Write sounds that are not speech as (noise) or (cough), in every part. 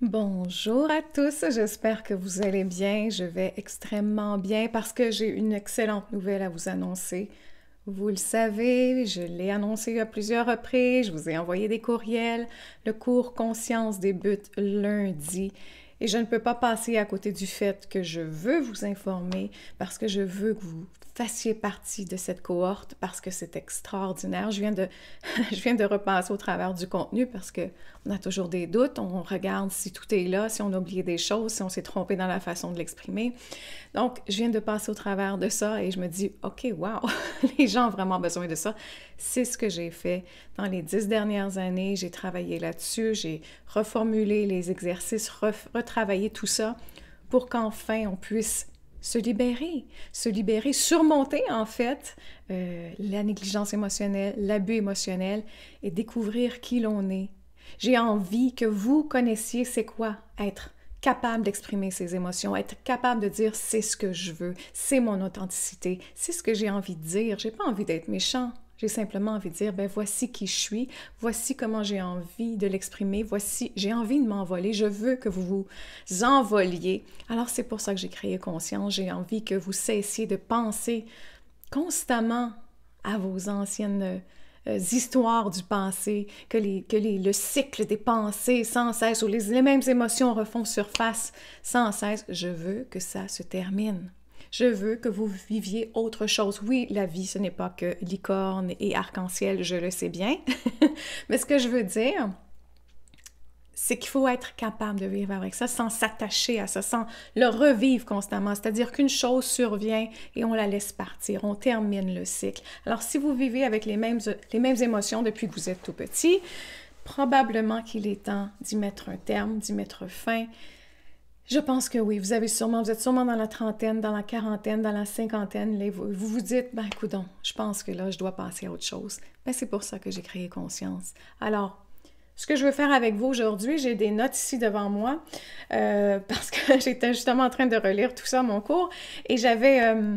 Bonjour à tous, j'espère que vous allez bien. Je vais extrêmement bien parce que j'ai une excellente nouvelle à vous annoncer. Vous le savez, je l'ai annoncé à plusieurs reprises, je vous ai envoyé des courriels. Le cours Conscience débute lundi et je ne peux pas passer à côté du fait que je veux vous informer parce que je veux que vous fassiez partie de cette cohorte parce que c'est extraordinaire. Je viens, de, (laughs) je viens de repasser au travers du contenu parce qu'on a toujours des doutes, on regarde si tout est là, si on a oublié des choses, si on s'est trompé dans la façon de l'exprimer. Donc, je viens de passer au travers de ça et je me dis, OK, wow, (laughs) les gens ont vraiment besoin de ça. C'est ce que j'ai fait dans les dix dernières années. J'ai travaillé là-dessus, j'ai reformulé les exercices, retravaillé tout ça pour qu'enfin on puisse se libérer, se libérer, surmonter en fait euh, la négligence émotionnelle, l'abus émotionnel et découvrir qui l'on est. J'ai envie que vous connaissiez c'est quoi être capable d'exprimer ses émotions, être capable de dire c'est ce que je veux, c'est mon authenticité, c'est ce que j'ai envie de dire, j'ai pas envie d'être méchant, j'ai simplement envie de dire, ben voici qui je suis, voici comment j'ai envie de l'exprimer, voici, j'ai envie de m'envoler, je veux que vous vous envoliez. Alors c'est pour ça que j'ai créé Conscience, j'ai envie que vous cessiez de penser constamment à vos anciennes euh, histoires du passé, que, les, que le cycle des pensées sans cesse, ou les mêmes émotions refont surface sans cesse. Je veux que ça se termine. Je veux que vous viviez autre chose. Oui, la vie, ce n'est pas que licorne et arc-en-ciel, je le sais bien. (laughs) Mais ce que je veux dire, c'est qu'il faut être capable de vivre avec ça sans s'attacher à ça, sans le revivre constamment. C'est-à-dire qu'une chose survient et on la laisse partir, on termine le cycle. Alors si vous vivez avec les mêmes, les mêmes émotions depuis que vous êtes tout petit, probablement qu'il est temps d'y mettre un terme, d'y mettre fin, je pense que oui. Vous avez sûrement, vous êtes sûrement dans la trentaine, dans la quarantaine, dans la cinquantaine. vous, vous dites, ben, coudon, je pense que là, je dois passer à autre chose. Ben, c'est pour ça que j'ai créé Conscience. Alors, ce que je veux faire avec vous aujourd'hui, j'ai des notes ici devant moi euh, (laughs) parce que (laughs) j'étais justement en train de relire tout ça mon cours et j'avais euh,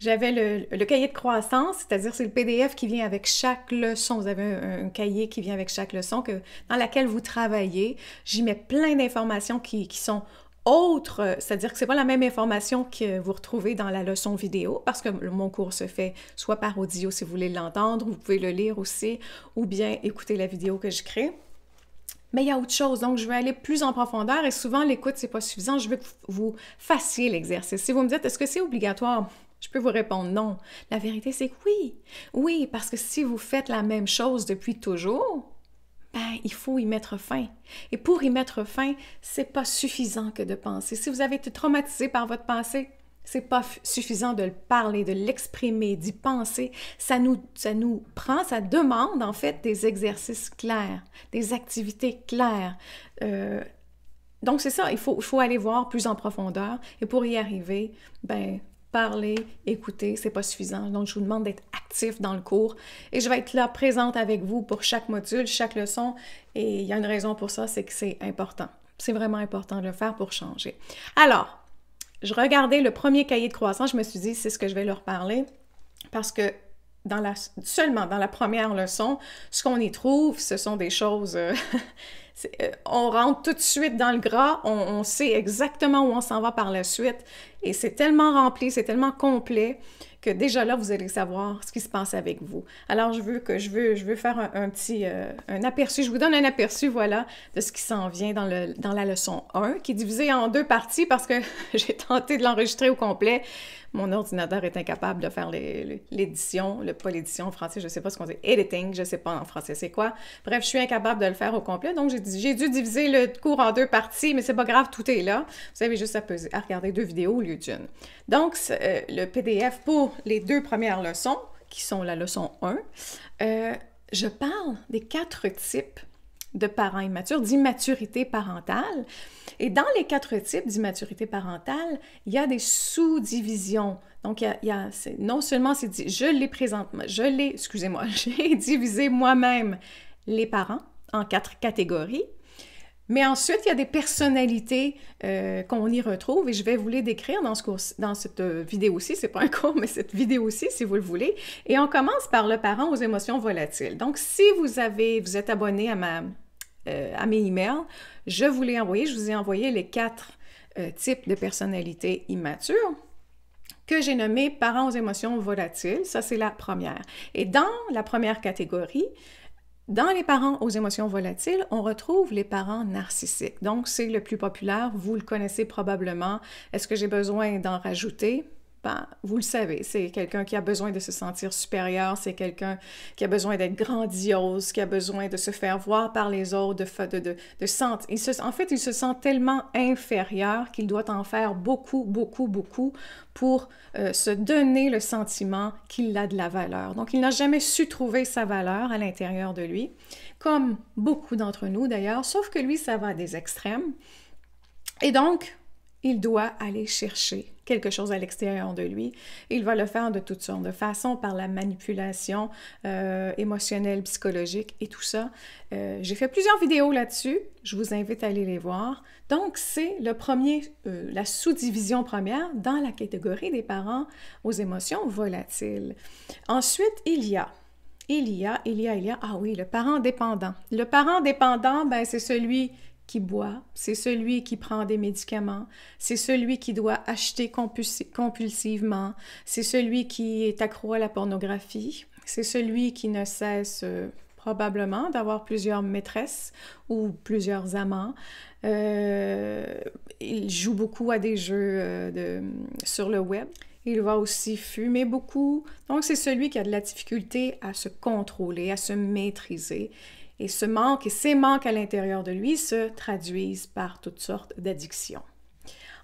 j'avais le, cahier de croissance, c'est-à-dire c'est le PDF qui vient avec chaque leçon. Vous avez un, cahier qui vient avec chaque leçon que, dans laquelle vous travaillez. J'y mets plein d'informations qui, sont autre, euh, c'est-à-dire que c'est pas la même information que vous retrouvez dans la leçon vidéo, parce que mon cours se fait soit par audio si vous voulez l'entendre, vous pouvez le lire aussi, ou bien écouter la vidéo que je crée. Mais il y a autre chose, donc je vais aller plus en profondeur et souvent l'écoute, c'est pas suffisant, je veux que vous fassiez l'exercice. Si vous me dites, est-ce que c'est obligatoire? Je peux vous répondre non. La vérité, c'est que oui. Oui, parce que si vous faites la même chose depuis toujours, ben, il faut y mettre fin. Et pour y mettre fin, c'est pas suffisant que de penser. Si vous avez été traumatisé par votre pensée, c'est pas suffisant de le parler, de l'exprimer, d'y penser. Ça nous, nous prend, ça demande en fait des exercices clairs, des activités claires. Euh, donc c'est ça, il faut, faut aller voir plus en profondeur. Et pour y arriver, ben, parler, écouter, c'est pas suffisant. Donc, je vous demande d'être actif dans le cours et je vais être là présente avec vous pour chaque module, chaque leçon. Et il y a une raison pour ça, c'est que c'est important. C'est vraiment important de le faire pour changer. Alors, je regardais le premier cahier de croissance, je me suis dit, c'est ce que je vais leur parler parce que dans la, seulement dans la première leçon, ce qu'on y trouve, ce sont des choses, euh, (laughs) Euh, on rentre tout de suite dans le gras, on, sait exactement où on s'en va par la suite. Et c'est tellement rempli, c'est tellement complet que déjà là, vous allez savoir ce qui se passe avec vous. Alors, je veux que je veux, je veux faire un, petit euh, un aperçu. Je vous donne un aperçu, voilà, de ce qui s'en vient dans, le, dans la leçon 1, qui est divisée en deux parties parce que (laughs) j'ai tenté de l'enregistrer au complet. Mon ordinateur est incapable de faire l'édition, le, pas l'édition en français, je ne sais pas ce qu'on dit, editing, je ne sais pas en français c'est quoi. Bref, je suis incapable de le faire au complet, donc j'ai dû diviser le cours en deux parties, mais c'est pas grave, tout est là. Vous avez juste à, peser, à regarder deux vidéos au lieu d'une. Donc, euh, le PDF pour les deux premières leçons, qui sont la leçon 1, euh, je parle des quatre types de parents immatures, d'immaturité parentale. Et dans les quatre types d'immaturité parentale, il y a des sous-divisions. Donc, non seulement c'est dit, je les présente, je les, excusez-moi, (laughs) j'ai divisé moi-même les parents en quatre catégories. Mais ensuite, il y a des personnalités euh, qu'on y retrouve et je vais vous les décrire dans, ce cours, dans cette euh, vidéo-ci. C'est pas un cours, mais cette vidéo-ci, si vous le voulez. Et on commence par le parent aux émotions volatiles. Donc, si vous avez, vous êtes abonné à ma, euh, à mes emails, je vous l'ai Je vous ai envoyé les quatre types de personnalités immatures que j'ai nommées parents aux émotions volatiles. Ça, c'est la première. Et dans la première catégorie, dans les parents aux émotions volatiles, on retrouve les parents narcissiques. Donc, c'est le plus populaire, vous le connaissez probablement. Est-ce que j'ai besoin d'en rajouter? vous le savez, c'est quelqu'un qui a besoin de se sentir supérieur, c'est quelqu'un qui a besoin d'être grandiose, qui a besoin de se faire voir par les autres, de, de, sentir. en fait, il se sent tellement inférieur qu'il doit en faire beaucoup, beaucoup, beaucoup pour euh, se donner le sentiment qu'il a de la valeur. Donc, il n'a jamais su trouver sa valeur à l'intérieur de lui, comme beaucoup d'entre nous d'ailleurs, sauf que lui, ça va à des extrêmes. Et donc, il doit aller chercher quelque chose à l'extérieur de lui. Il va le faire de toutes sortes de façons, par la manipulation euh, émotionnelle, psychologique et tout ça. Euh, j'ai fait plusieurs vidéos là-dessus. Je vous invite à aller les voir. Donc, c'est le premier, euh, la sous-division première dans la catégorie des parents aux émotions volatiles. Ensuite, il y a il y a, il y a, il y a, ah oui, le parent dépendant. Le parent dépendant, ben, c'est celui qui boit, c'est celui qui prend des médicaments, c'est celui qui doit acheter compulsivement, c'est celui qui est accro à la pornographie, c'est celui qui ne cesse euh, probablement d'avoir plusieurs maîtresses ou plusieurs amants. Euh, il joue beaucoup à des jeux euh, sur le web. Il va aussi fumer beaucoup. Donc c'est celui qui a de la difficulté à se contrôler, à se maîtriser et ce manque et ces manques à l'intérieur de lui se traduisent par toutes sortes d'addictions.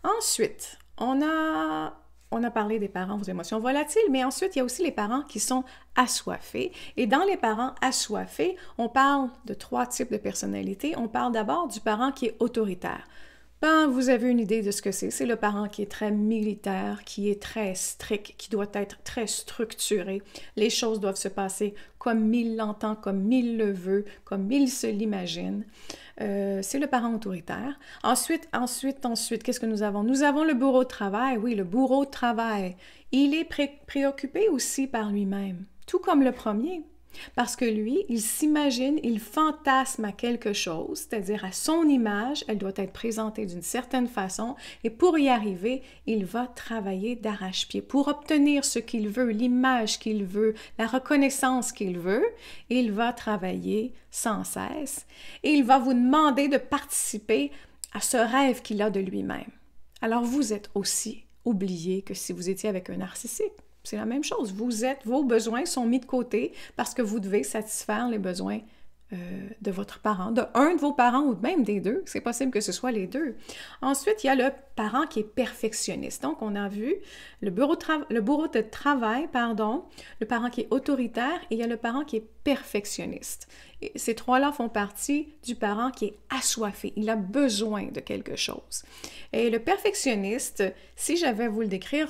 Ensuite, on a, on a parlé des parents aux émotions volatiles, mais ensuite, il y a aussi les parents qui sont assoiffés. Et dans les parents assoiffés, on parle de trois types de personnalités. On parle d'abord du parent qui est autoritaire. Ben, vous avez une idée de ce que c'est. C'est le parent qui est très militaire, qui est très strict, qui doit être très structuré. Les choses doivent se passer comme il l'entend, comme il le veut, comme il se l'imagine. Euh, c'est le parent autoritaire. Ensuite, ensuite, ensuite, qu'est-ce que nous avons? Nous avons le bourreau de travail. Oui, le bourreau de travail. Il est préoccupé aussi par lui-même, tout comme le premier. Parce que lui, il s'imagine, il fantasme à quelque chose, c'est-à-dire à son image, elle doit être présentée d'une certaine façon, et pour y arriver, il va travailler d'arrache-pied pour obtenir ce qu'il veut, l'image qu'il veut, la reconnaissance qu'il veut. Il va travailler sans cesse et il va vous demander de participer à ce rêve qu'il a de lui-même. Alors vous êtes aussi oublié que si vous étiez avec un narcissique. C'est la même chose. Vous êtes, vos besoins sont mis de côté parce que vous devez satisfaire les besoins euh, de votre parent, de un de vos parents ou même des deux. C'est possible que ce soit les deux. Ensuite, il y a le parent qui est perfectionniste. Donc, on a vu le bureau, le bureau de travail, pardon, le parent qui est autoritaire et il y a le parent qui est perfectionniste. ces trois-là font partie du parent qui est assoiffé. Il a besoin de quelque chose. Et le perfectionniste, si j'avais à vous le décrire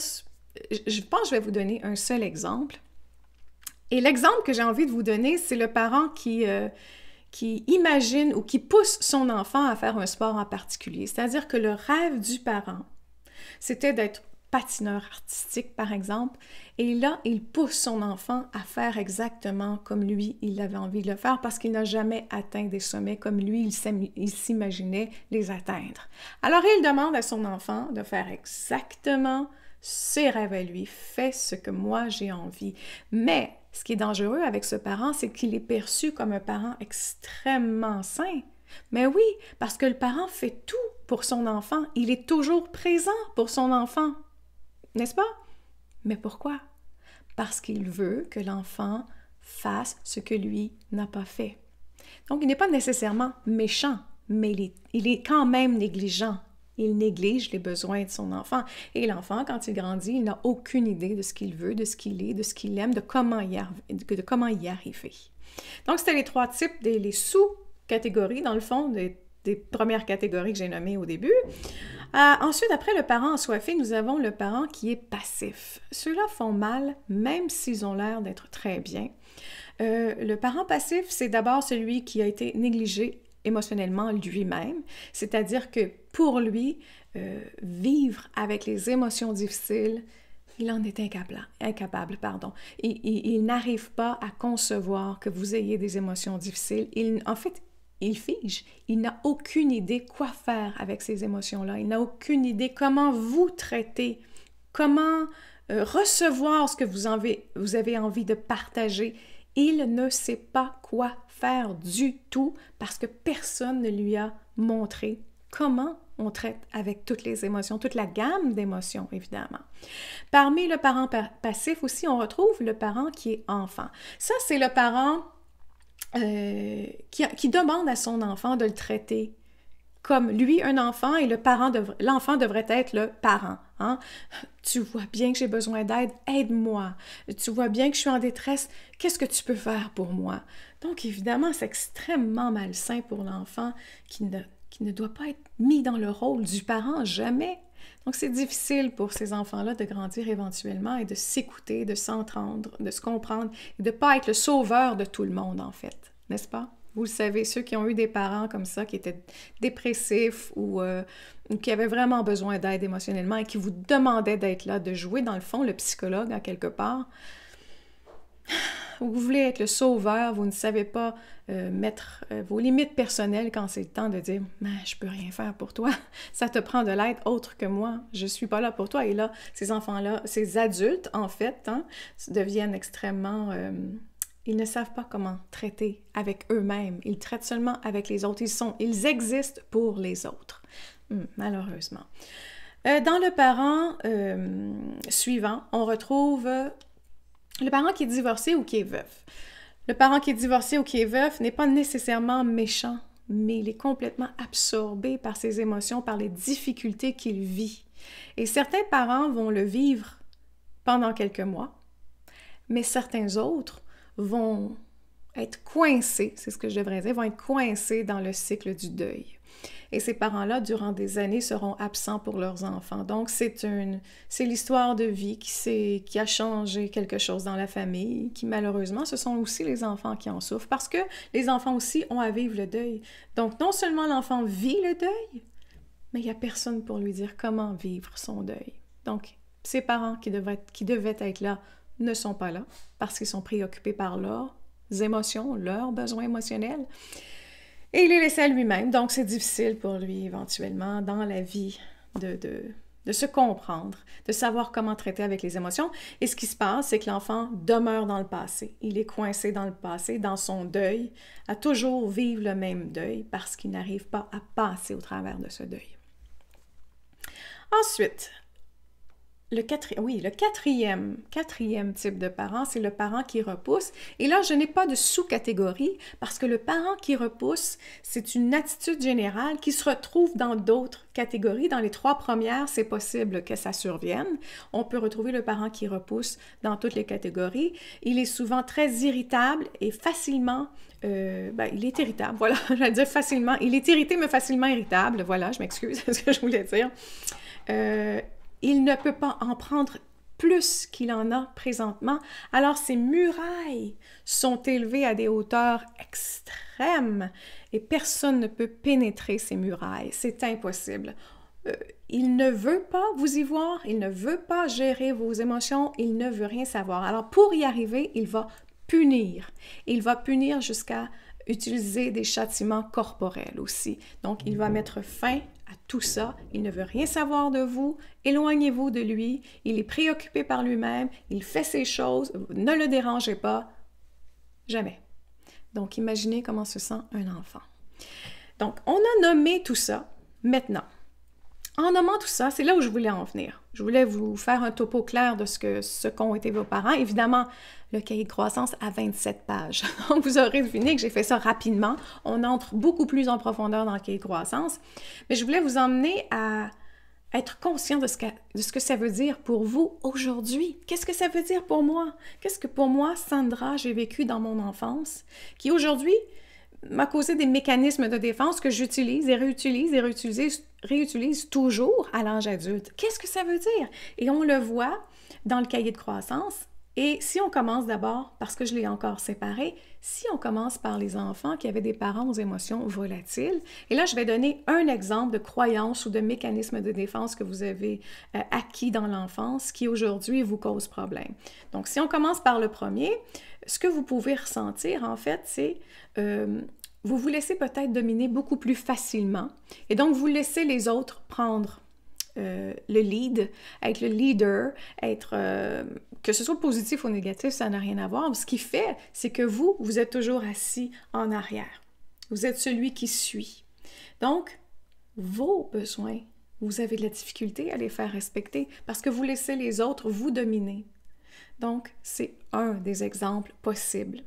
je pense que je vais vous donner un seul exemple. Et l'exemple que j'ai envie de vous donner, c'est le parent qui, euh, qui imagine ou qui pousse son enfant à faire un sport en particulier. C'est-à-dire que le rêve du parent, c'était d'être patineur artistique, par exemple. Et là, il pousse son enfant à faire exactement comme lui, il avait envie de le faire parce qu'il n'a jamais atteint des sommets comme lui, il s'imaginait les atteindre. Alors, il demande à son enfant de faire exactement ses rêves à lui, fait ce que moi j'ai envie. Mais ce qui est dangereux avec ce parent, c'est qu'il est perçu comme un parent extrêmement sain. Mais oui, parce que le parent fait tout pour son enfant, il est toujours présent pour son enfant. N'est-ce pas? Mais pourquoi? Parce qu'il veut que l'enfant fasse ce que lui n'a pas fait. Donc, il n'est pas nécessairement méchant, mais il est quand même négligent il néglige les besoins de son enfant. Et l'enfant, quand il grandit, il n'a aucune idée de ce qu'il veut, de ce qu'il est, de ce qu'il aime, de comment y, de comment y arriver. Donc, c'était les trois types, des, les sous-catégories, dans le fond, des, premières catégories que j'ai nommées au début. Euh, ensuite, après le parent ensoiffé, nous avons le parent qui est passif. Ceux-là font mal, même s'ils ont l'air d'être très bien. Euh, le parent passif, c'est d'abord celui qui a été négligé, émotionnellement lui-même. C'est-à-dire que pour lui, euh, vivre avec les émotions difficiles, il en est incapable. incapable pardon. Il, n'arrive pas à concevoir que vous ayez des émotions difficiles. Il, en fait, il fige. Il n'a aucune idée quoi faire avec ces émotions-là. Il n'a aucune idée comment vous traiter, comment euh, recevoir ce que vous, avez, vous avez envie de partager. Il ne sait pas quoi faire du tout parce que personne ne lui a montré comment on traite avec toutes les émotions, toute la gamme d'émotions, évidemment. Parmi le parent passif aussi, on retrouve le parent qui est enfant. Ça, c'est le parent euh, qui, qui demande à son enfant de le traiter comme lui un enfant et le parent l'enfant devrait être le parent. Hein? Tu vois bien que j'ai besoin d'aide, aide-moi. Tu vois bien que je suis en détresse, qu'est-ce que tu peux faire pour moi? Donc évidemment, c'est extrêmement malsain pour l'enfant qui ne, qui ne doit pas être mis dans le rôle du parent jamais. Donc c'est difficile pour ces enfants-là de grandir éventuellement et de s'écouter, de s'entendre, de se comprendre et de ne pas être le sauveur de tout le monde en fait, n'est-ce pas? Vous le savez, ceux qui ont eu des parents comme ça, qui étaient dépressifs euh, ou, qui avaient vraiment besoin d'aide émotionnellement et qui vous demandaient d'être là, de jouer dans le fond le psychologue à quelque part, vous voulez être le sauveur, vous ne savez pas euh, mettre euh, vos limites personnelles quand c'est le temps de dire je peux rien faire pour toi, (laughs) ça te prend de l'aide autre que moi, je ne suis pas là pour toi. Et là, ces enfants-là, ces adultes en fait, hein, deviennent extrêmement ils ne savent pas comment traiter avec eux-mêmes. Ils traitent seulement avec les autres. Ils sont, ils existent pour les autres, hmm, malheureusement. Euh, dans le parent euh, suivant, on retrouve le parent qui est divorcé ou qui est veuf. Le parent qui est divorcé ou qui est veuf n'est pas nécessairement méchant, mais il est complètement absorbé par ses émotions, par les difficultés qu'il vit. Et certains parents vont le vivre pendant quelques mois, mais certains autres vont être coincés, c'est ce que je devrais dire, vont être coincés dans le cycle du deuil. Et ces parents-là, durant des années, seront absents pour leurs enfants. Donc, c'est une, c'est l'histoire de vie qui, qui a changé quelque chose dans la famille, qui malheureusement, ce sont aussi les enfants qui en souffrent, parce que les enfants aussi ont à vivre le deuil. Donc, non seulement l'enfant vit le deuil, mais il n'y a personne pour lui dire comment vivre son deuil. Donc, ces parents qui devaient, qui devaient être là ne sont pas là parce qu'ils sont préoccupés par leurs émotions, leurs besoins émotionnels. Et il est laissé à lui-même, donc c'est difficile pour lui éventuellement dans la vie de, de, de, se comprendre, de savoir comment traiter avec les émotions. Et ce qui se passe, c'est que l'enfant demeure dans le passé. Il est coincé dans le passé, dans son deuil, à toujours vivre le même deuil parce qu'il n'arrive pas à passer au travers de ce deuil. Ensuite, le quatrième, oui, le quatrième, quatrième type de parent, c'est le parent qui repousse. Et là, je n'ai pas de sous-catégorie parce que le parent qui repousse, c'est une attitude générale qui se retrouve dans d'autres catégories. Dans les trois premières, c'est possible que ça survienne. On peut retrouver le parent qui repousse dans toutes les catégories. Il est souvent très irritable et facilement euh, ben, il est irritable, voilà, (laughs) j'allais dire facilement. Il est irrité, mais facilement irritable, voilà, je m'excuse, (laughs) c'est ce que je voulais dire. Euh, il ne peut pas en prendre plus qu'il en a présentement. Alors ces murailles sont élevées à des hauteurs extrêmes et personne ne peut pénétrer ces murailles. C'est impossible. Euh, il ne veut pas vous y voir, il ne veut pas gérer vos émotions, il ne veut rien savoir. Alors pour y arriver, il va punir. Il va punir jusqu'à utiliser des châtiments corporels aussi. Donc il va mettre fin à tout ça. Il ne veut rien savoir de vous. Éloignez-vous de lui. Il est préoccupé par lui-même. Il fait ses choses. Ne le dérangez pas. Jamais. Donc, imaginez comment se sent un enfant. Donc, on a nommé tout ça. Maintenant, en nommant tout ça, c'est là où je voulais en venir. Je voulais vous faire un topo clair de ce que ce qu'ont été vos parents. Évidemment, le cahier de croissance a 27 pages. (laughs) Donc, vous aurez deviné que j'ai fait ça rapidement. On entre beaucoup plus en profondeur dans le cahier de croissance. Mais je voulais vous emmener à être conscient de ce, que, de ce que ça veut dire pour vous aujourd'hui. Qu'est-ce que ça veut dire pour moi? Qu'est-ce que pour moi, Sandra, j'ai vécu dans mon enfance qui aujourd'hui m'a causé des mécanismes de défense que j'utilise et réutilise et réutilise réutilise toujours à l'âge adulte. Qu'est-ce que ça veut dire? Et on le voit dans le cahier de croissance. Et si on commence d'abord, parce que je l'ai encore séparé, si on commence par les enfants qui avaient des parents aux émotions volatiles, et là je vais donner un exemple de croyance ou de mécanisme de défense que vous avez euh, acquis dans l'enfance qui aujourd'hui vous cause problème. Donc si on commence par le premier, ce que vous pouvez ressentir en fait, c'est euh, vous vous laissez peut-être dominer beaucoup plus facilement et donc vous laissez les autres prendre euh, le lead, être le leader, être euh, que ce soit positif ou négatif, ça n'a rien à voir. Ce qui fait, c'est que vous, vous êtes toujours assis en arrière. Vous êtes celui qui suit. Donc, vos besoins, vous avez de la difficulté à les faire respecter parce que vous laissez les autres vous dominer. Donc, c'est un des exemples possibles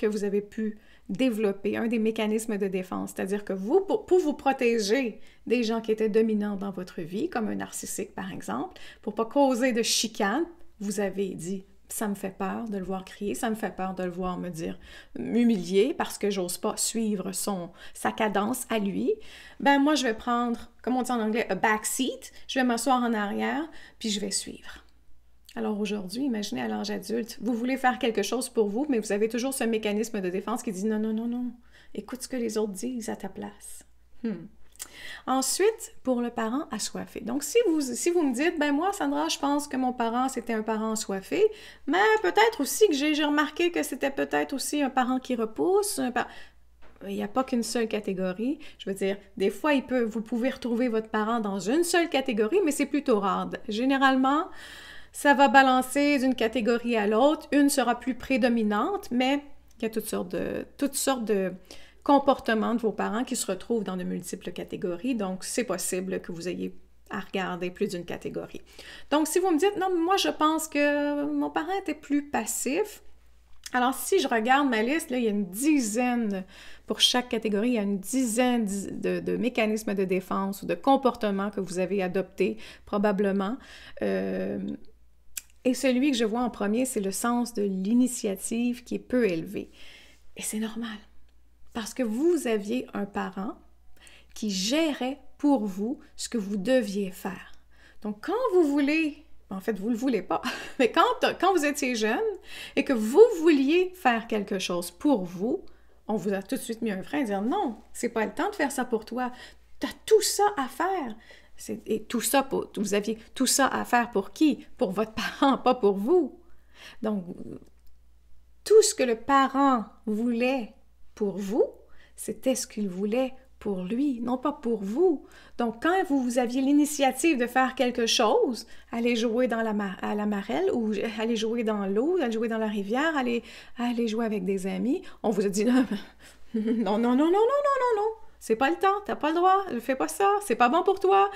que vous avez pu développer un des mécanismes de défense, c'est-à-dire que vous, pour, vous protéger des gens qui étaient dominants dans votre vie, comme un narcissique par exemple, pour pas causer de chicane, vous avez dit ça me fait peur de le voir crier, ça me fait peur de le voir me dire m'humilier parce que j'ose pas suivre son sa cadence à lui. Ben moi je vais prendre, comme on dit en anglais, a backseat, je vais m'asseoir en arrière, puis je vais suivre. Alors aujourd'hui, imaginez à l'âge adulte, vous voulez faire quelque chose pour vous, mais vous avez toujours ce mécanisme de défense qui dit non, non, non, non, écoute ce que les autres disent à ta place. Hmm. Ensuite, pour le parent assoiffé. Donc, si vous, si vous me dites, ben moi, Sandra, je pense que mon parent, c'était un parent assoiffé, mais peut-être aussi que j'ai remarqué que c'était peut-être aussi un parent qui repousse. Il n'y a pas qu'une seule catégorie. Je veux dire, des fois, il peut, vous pouvez retrouver votre parent dans une seule catégorie, mais c'est plutôt rare. Généralement, ça va balancer d'une catégorie à l'autre. Une sera plus prédominante, mais il y a toutes sortes de, toutes sortes de comportements de vos parents qui se retrouvent dans de multiples catégories. Donc, c'est possible que vous ayez à regarder plus d'une catégorie. Donc, si vous me dites, non, moi, je pense que mon parent était plus passif, alors, si je regarde ma liste, là, il y a une dizaine, pour chaque catégorie, il y a une dizaine de, de mécanismes de défense ou de comportements que vous avez adoptés, probablement. Euh, et celui que je vois en premier, c'est le sens de l'initiative qui est peu élevé. Et c'est normal, parce que vous aviez un parent qui gérait pour vous ce que vous deviez faire. Donc quand vous voulez, en fait vous ne le voulez pas, (laughs) mais quand, quand vous étiez jeune et que vous vouliez faire quelque chose pour vous, on vous a tout de suite mis un frein et dire non, c'est pas le temps de faire ça pour toi. Tu as tout ça à faire. Et tout ça, pour, vous aviez tout ça à faire pour qui? Pour votre parent, (laughs) pas pour vous. Donc, tout ce que le parent voulait pour vous, c'était ce qu'il voulait pour lui, non pas pour vous. Donc, quand vous, vous aviez l'initiative de faire quelque chose, aller jouer dans la à la marelle ou (laughs) aller jouer dans l'eau, aller jouer dans la rivière, aller, aller jouer avec des amis, on vous a dit (laughs) non, non, non, non, non, non, non, non. C'est pas le temps, t'as pas le droit, ne fais pas ça, c'est pas bon pour toi.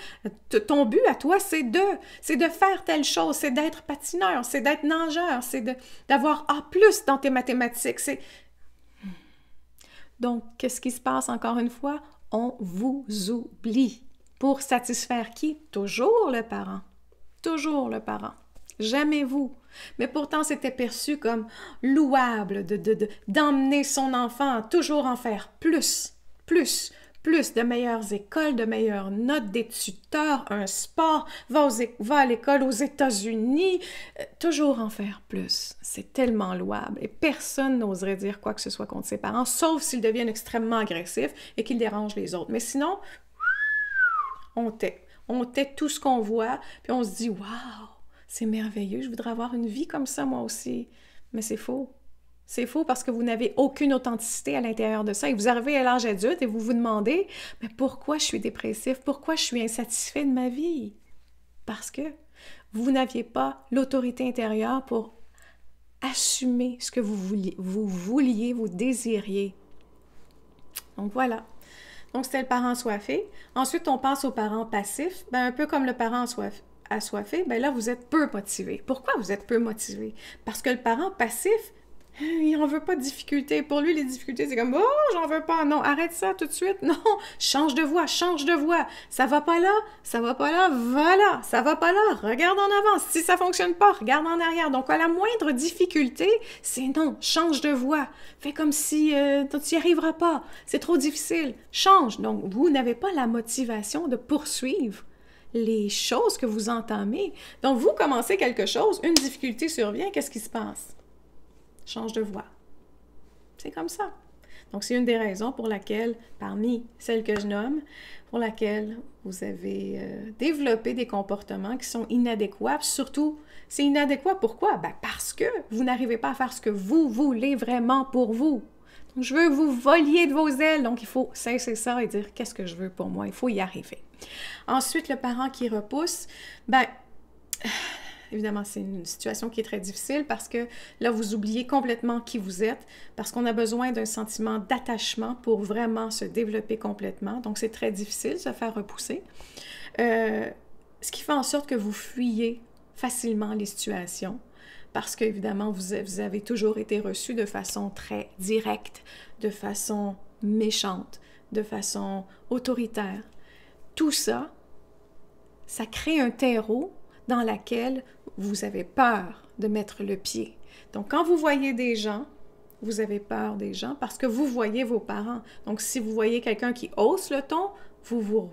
ton but à toi, c'est de, c'est de faire telle chose, c'est d'être patineur, c'est d'être nageur, c'est d'avoir A plus dans tes mathématiques. C'est... Donc, qu'est-ce qui se passe encore une fois? On vous oublie. Pour satisfaire qui? Toujours le parent. Toujours le parent. Jamais vous. Mais pourtant, c'était perçu comme louable de, d'emmener de, son enfant à toujours en faire plus, plus, plus de meilleures écoles, de meilleures notes, des tuteurs, un sport, va, à l'école aux États-Unis, euh, toujours en faire plus. C'est tellement louable et personne n'oserait dire quoi que ce soit contre ses parents, sauf s'ils deviennent extrêmement agressifs et qu'ils dérangent les autres. Mais sinon, on tait. On tait tout ce qu'on voit, puis on se dit, waouh, c'est merveilleux, je voudrais avoir une vie comme ça moi aussi. Mais c'est faux. C'est faux parce que vous n'avez aucune authenticité à l'intérieur de ça. Et vous arrivez à l'âge adulte et vous vous demandez, mais pourquoi je suis dépressif? Pourquoi je suis insatisfait de ma vie? Parce que vous n'aviez pas l'autorité intérieure pour assumer ce que vous vouliez, vous, vouliez, vous désiriez. Donc voilà. Donc c'était le parent soifé. Ensuite, on passe au parent passif. Ben, un peu comme le parent assoiffé, ben là, vous êtes peu motivé. Pourquoi vous êtes peu motivé? Parce que le parent passif, il n'en veut pas de difficultés. Pour lui, les difficultés, c'est comme, oh, j'en veux pas, non, arrête ça tout de suite, (laughs) non, change de voix, change de voix. Ça va pas là, ça va pas là, voilà, ça va pas là, regarde en avant. Si ça fonctionne pas, regarde en arrière. Donc, à la moindre difficulté, c'est non, change de voix. Fais comme si euh, tu n'y arriveras pas, c'est trop difficile, change. Donc, vous n'avez pas la motivation de poursuivre les choses que vous entamez. Donc, vous commencez quelque chose, une difficulté survient, qu'est-ce qui se passe? change de voix. C'est comme ça. Donc, c'est une des raisons pour laquelle, parmi celles que je nomme, pour laquelle vous avez euh, développé des comportements qui sont inadéquats. Surtout, c'est inadéquat pourquoi? Ben, parce que vous n'arrivez pas à faire ce que vous voulez vraiment pour vous. je veux vous voler de vos ailes. Donc, il faut cesser ça et dire qu'est-ce que je veux pour moi. Il faut y arriver. Ensuite, le parent qui repousse, ben, Évidemment, c'est une situation qui est très difficile parce que là, vous oubliez complètement qui vous êtes, parce qu'on a besoin d'un sentiment d'attachement pour vraiment se développer complètement. Donc, c'est très difficile de se faire repousser. Euh, ce qui fait en sorte que vous fuyez facilement les situations parce qu'évidemment, vous avez toujours été reçu de façon très directe, de façon méchante, de façon autoritaire. Tout ça, ça crée un terreau dans laquelle vous avez peur de mettre le pied. Donc, quand vous voyez des gens, vous avez peur des gens parce que vous voyez vos parents. Donc, si vous voyez quelqu'un qui hausse le ton, vous vous,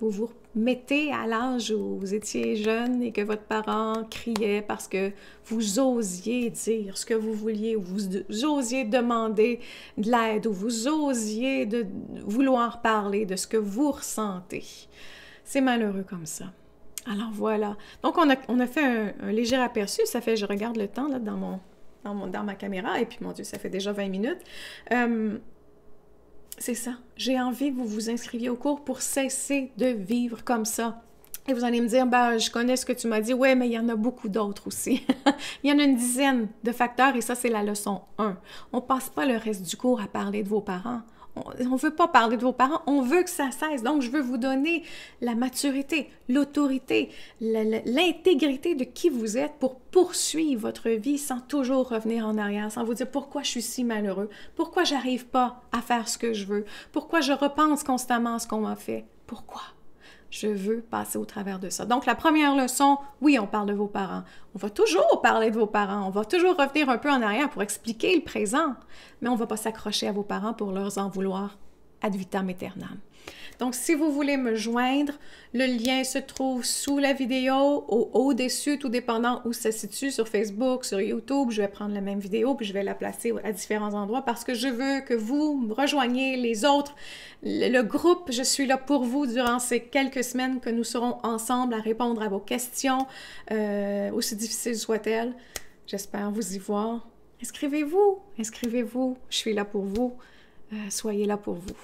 vous, mettez à l'âge où vous étiez jeune et que votre parent criait parce que vous osiez dire ce que vous vouliez, ou vous osiez demander de l'aide, ou vous osiez de vouloir parler de ce que vous ressentez. C'est malheureux comme ça. Alors voilà. Donc on a, fait un, léger aperçu. Ça fait, je regarde le temps là, dans, mon, dans, mon, dans ma caméra et puis mon Dieu, ça fait déjà 20 minutes. Hum, c'est ça. J'ai envie que vous vous inscriviez au cours pour cesser de vivre comme ça. Et vous allez me dire, ben, je connais ce que tu m'as dit. Oui, mais il y en a beaucoup d'autres aussi. (laughs) il y en a une dizaine de facteurs et ça, c'est la leçon 1. On passe pas le reste du cours à parler de vos parents on ne veut pas parler de vos parents, on veut que ça cesse. Donc, je veux vous donner la maturité, l'autorité, l'intégrité de qui vous êtes pour poursuivre votre vie sans toujours revenir en arrière, sans vous dire pourquoi je suis si malheureux, pourquoi j'arrive pas à faire ce que je veux, pourquoi je repense constamment à ce qu'on m'a fait. Pourquoi? je veux passer au travers de ça. Donc, la première leçon, oui, on parle de vos parents. On va toujours parler de vos parents. On va toujours revenir un peu en arrière pour expliquer le présent. Mais on ne va pas s'accrocher à vos parents pour leur en vouloir ad vitam aeternam. Donc, si vous voulez me joindre, le lien se trouve sous la vidéo, au au-dessus, tout dépendant où ça se situe, sur Facebook, sur YouTube. Je vais prendre la même vidéo, puis je vais la placer à différents endroits parce que je veux que vous rejoigniez les autres, le, groupe. Je suis là pour vous durant ces quelques semaines que nous serons ensemble à répondre à vos questions, euh, aussi difficiles soient-elles. J'espère vous y voir. Inscrivez-vous, inscrivez-vous. Je suis là pour vous. Euh, soyez là pour vous.